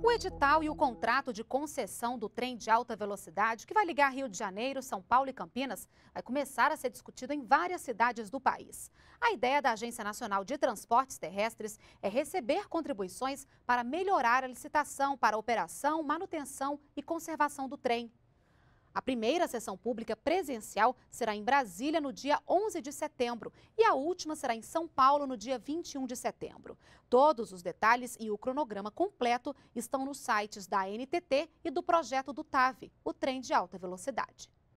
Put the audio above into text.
O edital e o contrato de concessão do trem de alta velocidade, que vai ligar Rio de Janeiro, São Paulo e Campinas, vai começar a ser discutido em várias cidades do país. A ideia da Agência Nacional de Transportes Terrestres é receber contribuições para melhorar a licitação para operação, manutenção e conservação do trem. A primeira sessão pública presencial será em Brasília no dia 11 de setembro e a última será em São Paulo no dia 21 de setembro. Todos os detalhes e o cronograma completo estão nos sites da NTT e do projeto do TAV, o trem de alta velocidade.